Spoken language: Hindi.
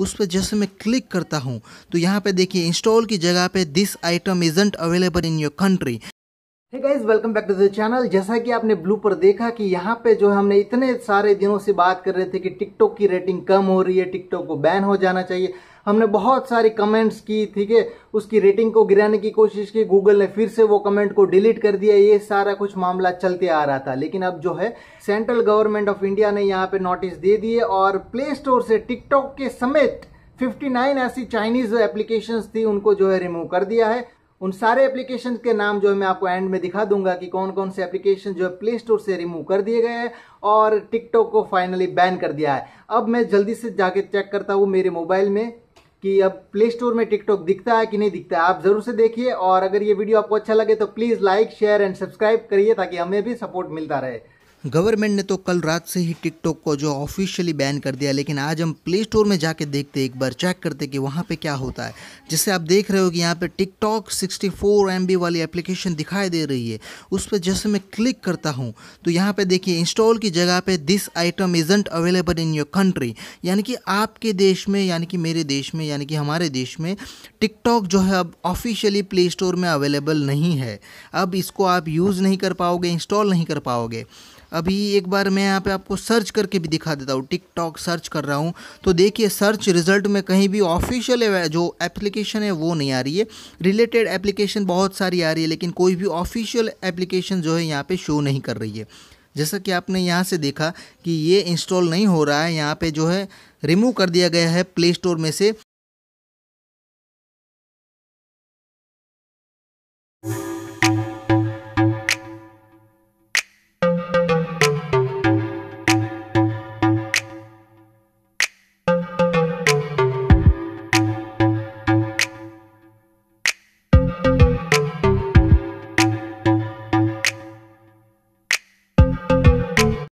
उस पर जैसे मैं क्लिक करता हूँ तो यहाँ पे देखिए इंस्टॉल की जगह पे this item isn't available in your country है welcome back to the channel जैसा कि आपने ब्लू पर देखा कि यहाँ पे जो हमने इतने सारे दिनों से बात कर रहे थे कि टिकटॉक की रेटिंग कम हो रही है टिकटॉक को बैन हो जाना चाहिए हमने बहुत सारी कमेंट्स की ठीक है उसकी रेटिंग को गिराने की कोशिश की गूगल ने फिर से वो कमेंट को डिलीट कर दिया ये सारा कुछ मामला चलते आ रहा था लेकिन अब जो है सेंट्रल गवर्नमेंट ऑफ इंडिया ने यहाँ पे नोटिस दे दिए और प्ले स्टोर से टिकटॉक के समेत 59 ऐसी चाइनीज एप्लीकेशंस थी उनको जो है रिमूव कर दिया है उन सारे एप्लीकेशन के नाम जो है मैं आपको एंड में दिखा दूंगा कि कौन कौन से एप्लीकेशन जो है प्ले स्टोर से रिमूव कर दिए गए हैं और टिकटॉक को फाइनली बैन कर दिया है अब मैं जल्दी से जाके चेक करता हूँ मेरे मोबाइल में कि अब प्ले स्टोर में टिकटॉक दिखता है कि नहीं दिखता है आप जरूर से देखिए और अगर ये वीडियो आपको अच्छा लगे तो please like share and subscribe करिए ताकि हमें भी सपोर्ट मिलता रहे गवर्नमेंट ने तो कल रात से ही टिकटॉक को जो ऑफिशियली बैन कर दिया लेकिन आज हम प्ले स्टोर में जाके देखते एक बार चेक करते कि वहाँ पे क्या होता है जिससे आप देख रहे हो कि यहाँ पे टिकटॉक 64 फोर वाली एप्लीकेशन दिखाई दे रही है उस पर जैसे मैं क्लिक करता हूँ तो यहाँ पे देखिए इंस्टॉल की जगह पे this item isn't available in your country यानी कि आपके देश में यानी कि मेरे देश में यानी कि हमारे देश में टिकटॉक जो है अब ऑफिशियली प्ले स्टोर में अवेलेबल नहीं है अब इसको आप यूज़ नहीं कर पाओगे इंस्टॉल नहीं कर पाओगे अभी एक बार मैं यहाँ पे आपको सर्च करके भी दिखा देता हूँ टिकटॉक सर्च कर रहा हूँ तो देखिए सर्च रिजल्ट में कहीं भी ऑफिशियल जो एप्लीकेशन है वो नहीं आ रही है रिलेटेड एप्लीकेशन बहुत सारी आ रही है लेकिन कोई भी ऑफिशियल एप्लीकेशन जो है यहाँ पर शो नहीं कर रही है जैसा कि आपने यहाँ से देखा कि ये इंस्टॉल नहीं हो रहा है यहाँ पर जो है रिमूव कर दिया गया है प्ले स्टोर में से